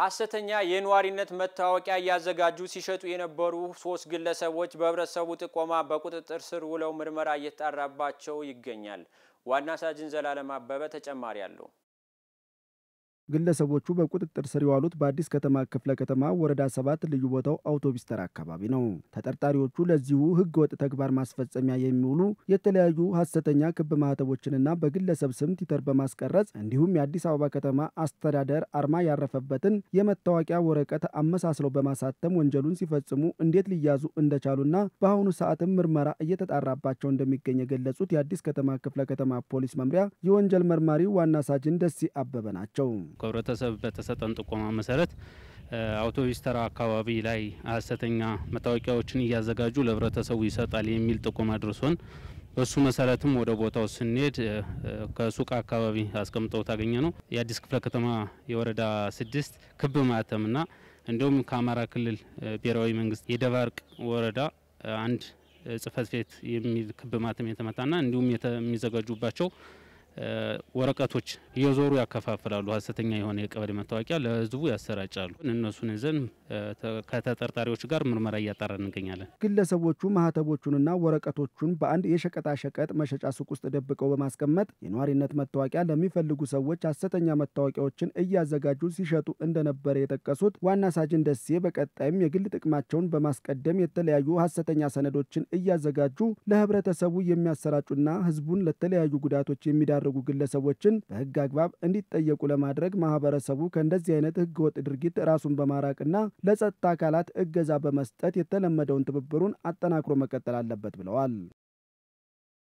ሐሰተኛ የነዋሪነት መታወቂያ እያዘጋጁ ሲሸጡ የነበሩ ሶስት ግለሰቦች በህብረተሰቡ ጥቆማ በቁጥጥር ስር ውለው ምርመራ እየተጣራባቸው ይገኛል። ዋና ሳጅን ዘላለም አበበ ተጨማሪ አለው። ግለሰቦቹ በቁጥጥር ስር የዋሉት በአዲስ ከተማ ክፍለ ከተማ ወረዳ ሰባት ልዩ ቦታው አውቶቢስ ተራ አካባቢ ነው። ተጠርጣሪዎቹ ለዚሁ ህገ ወጥ ተግባር ማስፈጸሚያ የሚውሉ የተለያዩ ሀሰተኛ ክብ ማህተቦችንና በግለሰብ ስም ቲተር በማስቀረጽ እንዲሁም የአዲስ አበባ ከተማ አስተዳደር አርማ ያረፈበትን የመታወቂያ ወረቀት አመሳስለው በማሳተም ወንጀሉን ሲፈጽሙ እንዴት ሊያዙ እንደቻሉና በአሁኑ ሰዓትም ምርመራ እየተጣራባቸው እንደሚገኝ የገለጹት የአዲስ ከተማ ክፍለ ከተማ ፖሊስ መምሪያ የወንጀል መርማሪ ዋና ሳጅን ደሴ አበበ ናቸው። ከህብረተሰብ በተሰጠን ጥቆማ መሰረት አውቶቢስ ተራ አካባቢ ላይ ሀሰተኛ መታወቂያዎችን እያዘጋጁ ለህብረተሰቡ ይሰጣል የሚል ጥቆማ ደርሶን በሱ መሰረትም ወደ ቦታው ስንሄድ ከሱቅ አካባቢ አስቀምጠው ታገኘ ነው። የአዲስ ክፍለ ከተማ የወረዳ ስድስት ክብ ማተምና እንዲሁም ከአማራ ክልል ብሔራዊ መንግስት የደባርቅ ወረዳ አንድ ጽህፈት ቤት የሚል ክብ ማተም የተመታና እንዲሁም የሚዘጋጁባቸው ወረቀቶች እየዞሩ ያከፋፍላሉ። ሀሰተኛ የሆነ የቀበሌ መታወቂያ ለህዝቡ ያሰራጫሉ። እነሱን ይዘን ከተጠርጣሪዎች ጋር ምርመራ እያጣራ እንገኛለን። ግለሰቦቹ ማህተቦቹንና ወረቀቶቹን በአንድ የሸቀጣሸቀጥ መሸጫ ሱቅ ውስጥ ደብቀው በማስቀመጥ የነዋሪነት መታወቂያ ለሚፈልጉ ሰዎች ሀሰተኛ መታወቂያዎችን እያዘጋጁ ሲሸጡ እንደነበረ የጠቀሱት ዋና ሳጅን ደሴ በቀጣይም የግል ጥቅማቸውን በማስቀደም የተለያዩ ሀሰተኛ ሰነዶችን እያዘጋጁ ለህብረተሰቡ የሚያሰራጩና ህዝቡን ለተለያዩ ጉዳቶች የሚዳርጉ ያደረጉ ግለሰቦችን በህግ አግባብ እንዲጠየቁ ለማድረግ ማህበረሰቡ ከእንደዚህ አይነት ህገወጥ ድርጊት ራሱን በማራቅና ለጸጥታ አካላት እገዛ በመስጠት የተለመደውን ትብብሩን አጠናክሮ መቀጠል አለበት ብለዋል።